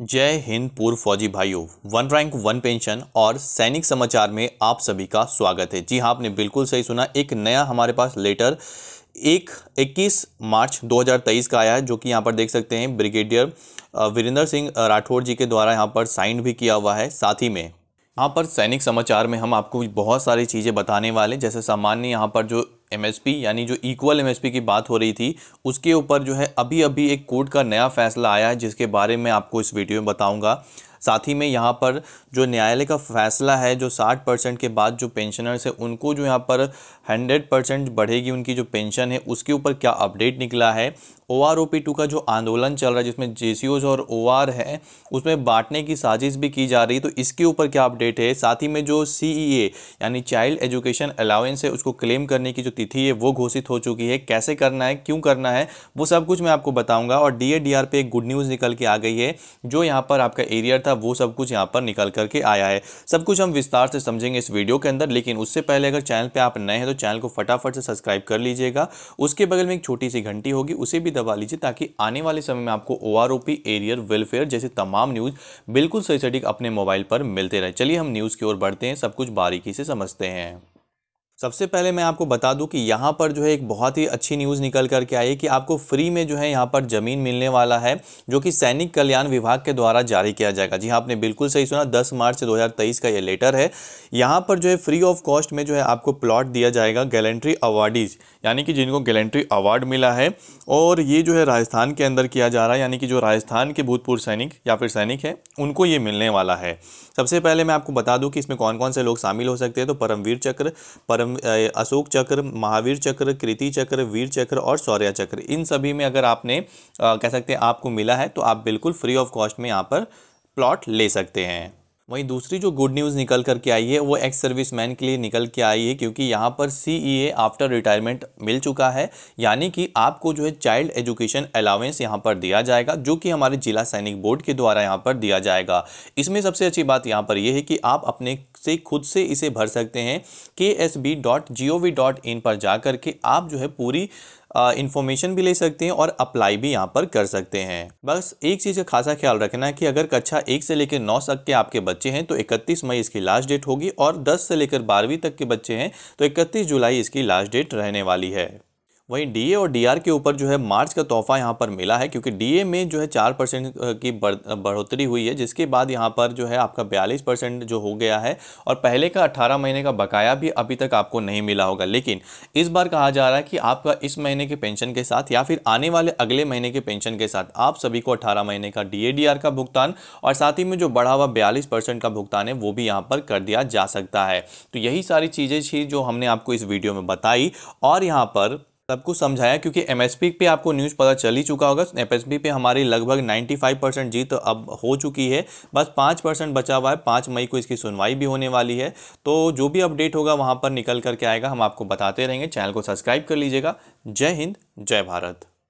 जय हिंद पूर्व फौजी भाइयों वन रैंक वन पेंशन और सैनिक समाचार में आप सभी का स्वागत है जी हाँ आपने बिल्कुल सही सुना एक नया हमारे पास लेटर एक 21 मार्च 2023 का आया है जो कि यहाँ पर देख सकते हैं ब्रिगेडियर वीरेंद्र सिंह राठौर जी के द्वारा यहाँ पर साइन भी किया हुआ है साथ ही में यहाँ पर सैनिक समाचार में हम आपको बहुत सारी चीज़ें बताने वाले जैसे सामान्य यहाँ पर जो एमएसपी यानी जो इक्वल एमएसपी की बात हो रही थी उसके ऊपर जो है अभी अभी एक कोर्ट का नया फैसला आया है जिसके बारे में आपको इस वीडियो में बताऊंगा साथ ही में यहाँ पर जो न्यायालय का फैसला है जो साठ परसेंट के बाद जो पेंशनर्स है उनको जो यहाँ पर हंड्रेड परसेंट बढ़ेगी उनकी जो पेंशन है उसके ऊपर क्या अपडेट निकला है O R O P two का जो आंदोलन चल रहा है जिसमें जे सी ओज और ओ आर है उसमें बांटने की साजिश भी की जा रही है तो इसके ऊपर क्या अपडेट है साथ ही में जो सी ई ए यानी चाइल्ड एजुकेशन अलाउेंस है उसको क्लेम करने की जो तिथि है वो घोषित हो चुकी है कैसे करना है क्यों करना है वो सब कुछ मैं आपको बताऊँगा और डी ए डी आर पे एक गुड न्यूज़ निकल के आ गई है जो यहाँ पर आपका एरियर था था वो सब कुछ यहाँ पर निकल करके आया है सब कुछ हम विस्तार से समझेंगे इस वीडियो के अंदर लेकिन उससे पहले अगर चैनल पर आप नए हैं तो चैनल को फटाफट से सब्सक्राइब कर लीजिएगा उसके बगल में एक छोटी सी घंटी होगी उसे भी दबा लीजिए ताकि आने वाले समय में आपको ओ एरियर वेलफेयर जैसे तमाम न्यूज़ बिल्कुल सही सटीक अपने मोबाइल पर मिलते रहे चलिए हम न्यूज़ की ओर बढ़ते हैं सब कुछ बारीकी से समझते हैं सबसे पहले मैं आपको बता दूं कि यहाँ पर जो है एक बहुत ही अच्छी न्यूज़ निकल करके आई कि आपको फ्री में जो है यहाँ पर ज़मीन मिलने वाला है जो कि सैनिक कल्याण विभाग के द्वारा जारी किया जाएगा जी हाँ आपने बिल्कुल सही सुना 10 मार्च से 2023 का ये लेटर है यहाँ पर जो है फ्री ऑफ कॉस्ट में जो है आपको प्लॉट दिया जाएगा गैलेंट्री अवार्डीज यानी कि जिनको गैलेंट्री अवार्ड मिला है और ये जो है राजस्थान के अंदर किया जा रहा है यानी कि जो राजस्थान के भूतपूर्व सैनिक या फिर सैनिक है उनको ये मिलने वाला है सबसे पहले मैं आपको बता दूँ कि इसमें कौन कौन से लोग शामिल हो सकते हैं तो परमवीर चक्र परम अशोक चक्र महावीर चक्र कृति चक्र वीर चक्र और शौर्य चक्र इन सभी में अगर आपने कह सकते हैं आपको मिला है तो आप बिल्कुल फ्री ऑफ कॉस्ट में यहाँ पर प्लॉट ले सकते हैं वहीं दूसरी जो गुड न्यूज़ निकल कर के आई है वो एक्स सर्विस मैन के लिए निकल के आई है क्योंकि यहाँ पर सी ई ए आफ्टर रिटायरमेंट मिल चुका है यानी कि आपको जो है चाइल्ड एजुकेशन अलाउेंस यहाँ पर दिया जाएगा जो कि हमारे जिला सैनिक बोर्ड के द्वारा यहाँ पर दिया जाएगा इसमें सबसे अच्छी बात यहाँ पर यह है कि आप अपने से खुद से इसे भर सकते हैं K S B dot G O V dot in पर जा करके के आप जो है पूरी इन्फॉर्मेशन भी ले सकते हैं और अप्लाई भी यहाँ पर कर सकते हैं बस एक चीज़ का खासा ख्याल रखना है कि अगर कक्षा एक से लेकर नौ तक के आपके बच्चे हैं तो इकतीस मई इसकी लास्ट डेट होगी और दस से लेकर बारहवीं तक के बच्चे हैं तो इकतीस जुलाई इसकी लास्ट डेट रहने वाली है वहीं डीए और डीआर के ऊपर जो है मार्च का तोहफा यहाँ पर मिला है क्योंकि डीए में जो है चार परसेंट की बढ़ोतरी हुई है जिसके बाद यहाँ पर जो है आपका बयालीस परसेंट जो हो गया है और पहले का अट्ठारह महीने का बकाया भी अभी तक आपको नहीं मिला होगा लेकिन इस बार कहा जा रहा है कि आपका इस महीने के पेंशन के साथ या फिर आने वाले अगले महीने के पेंशन के साथ आप सभी को अठारह महीने का डी ए का भुगतान और साथ ही में जो बढ़ा हुआ बयालीस का भुगतान है वो भी यहाँ पर कर दिया जा सकता है तो यही सारी चीज़ें थी जो हमने आपको इस वीडियो में बताई और यहाँ पर सब कुछ समझाया क्योंकि एम पे आपको न्यूज़ पता चल ही चुका होगा एम पे हमारी लगभग 95 परसेंट जीत अब हो चुकी है बस पाँच परसेंट बचा हुआ है पाँच मई को इसकी सुनवाई भी होने वाली है तो जो भी अपडेट होगा वहाँ पर निकल करके आएगा हम आपको बताते रहेंगे चैनल को सब्सक्राइब कर लीजिएगा जय हिंद जय भारत